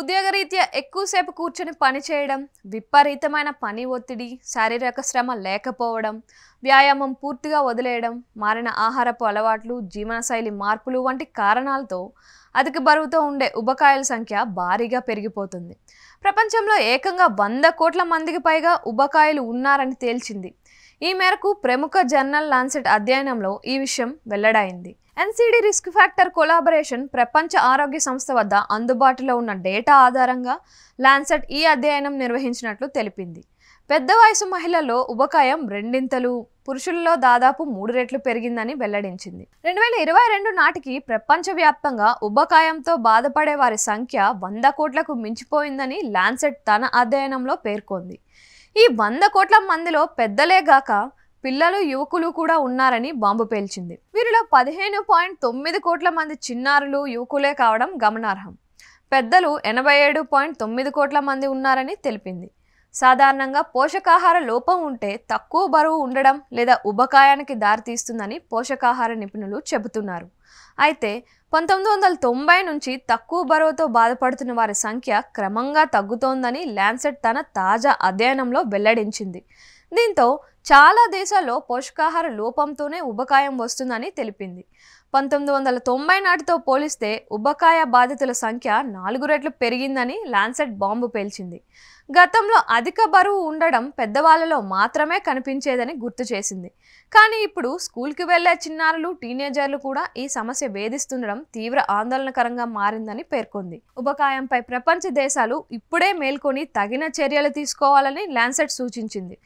ఉద్యోగరీత్యా ఎక్కువసేపు కూర్చొని పని చేయడం విపరీతమైన పని ఒత్తిడి శారీరక శ్రమ లేకపోవడం వ్యాయామం పూర్తిగా వదిలేయడం మారిన ఆహారపు అలవాట్లు జీవనశైలి మార్పులు వంటి కారణాలతో అధిక బరువుతో ఉండే ఉబకాయల సంఖ్య భారీగా పెరిగిపోతుంది ప్రపంచంలో ఏకంగా వంద కోట్ల మందికి పైగా ఉబకాయలు ఉన్నారని తేల్చింది ఈ మేరకు ప్రముఖ జర్నల్ లాన్సెట్ అధ్యయనంలో ఈ విషయం వెల్లడైంది ఎన్సీడీ రిస్క్ ఫ్యాక్టర్ కొలాబరేషన్ ప్రపంచ ఆరోగ్య సంస్థ వద్ద అందుబాటులో ఉన్న డేటా ఆధారంగా లాన్సెట్ ఈ అధ్యయనం నిర్వహించినట్లు తెలిపింది పెద్ద వయసు మహిళల్లో ఉబకాయం రెండింతలు పురుషుల్లో దాదాపు మూడు రెట్లు పెరిగిందని వెల్లడించింది రెండు వేల ఇరవై రెండు నాటికి ప్రపంచవ్యాప్తంగా ఉబకాయంతో బాధపడే వారి సంఖ్య వంద కోట్లకు మించిపోయిందని లాన్సెట్ తన అధ్యయనంలో పేర్కొంది ఈ వంద కోట్ల మందిలో పెద్దలేగాక పిల్లలు యువకులు కూడా ఉన్నారని బాంబు పేల్చింది వీరిలో పదిహేను పాయింట్ తొమ్మిది కోట్ల మంది చిన్నారులు యువకులే కావడం గమనార్హం పెద్దలు ఎనభై ఏడు పాయింట్ తొమ్మిది కోట్ల మంది ఉన్నారని తెలిపింది సాధారణంగా పోషకాహార లోపం ఉంటే తక్కువ బరువు ఉండడం లేదా ఉబకాయానికి దారితీస్తుందని పోషకాహార నిపుణులు చెబుతున్నారు అయితే పంతొమ్మిది వందల తొంభై నుంచి తక్కువ బరువుతో బాధపడుతున్న వారి సంఖ్య క్రమంగా తగ్గుతోందని ల్యాన్సెట్ తన తాజా అధ్యయనంలో వెల్లడించింది దీంతో చాలా దేశాల్లో పోషకాహార లోపంతోనే ఉబకాయం వస్తుందని తెలిపింది పంతొమ్మిది వందల తొంభై నాటితో పోలిస్తే ఉబకాయ బాధితుల సంఖ్య నాలుగు రెట్లు పెరిగిందని లాన్సెట్ బాంబు పేల్చింది గతంలో అధిక బరువు ఉండడం పెద్దవాళ్ళలో మాత్రమే కనిపించేదని గుర్తు చేసింది కానీ ఇప్పుడు స్కూల్కి వెళ్లే చిన్నారులు టీనేజర్లు కూడా ఈ సమస్య వేధిస్తుండడం తీవ్ర ఆందోళనకరంగా మారిందని పేర్కొంది ఉబకాయంపై ప్రపంచ దేశాలు ఇప్పుడే మేల్కొని తగిన చర్యలు తీసుకోవాలని లాన్సెట్ సూచించింది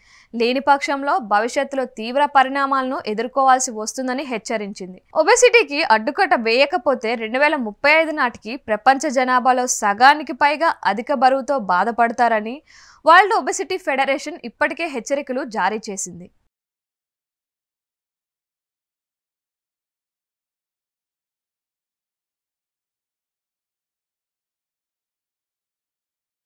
లేని పక్షంలో భవిష్యత్తులో తీవ్ర పరిణామాలను ఎదుర్కోవాల్సి వస్తుందని హెచ్చరించింది ఒబెసిటీ వీటన్నిటికీ అడ్డుకట వేయకపోతే రెండు వేల ముప్పై ఐదు నాటికి ప్రపంచ జనాభాలో సగానికి పైగా అధిక బరువుతో బాధపడతారని వరల్డ్ ఒబెసిటీ ఫెడరేషన్ ఇప్పటికే హెచ్చరికలు జారీ చేసింది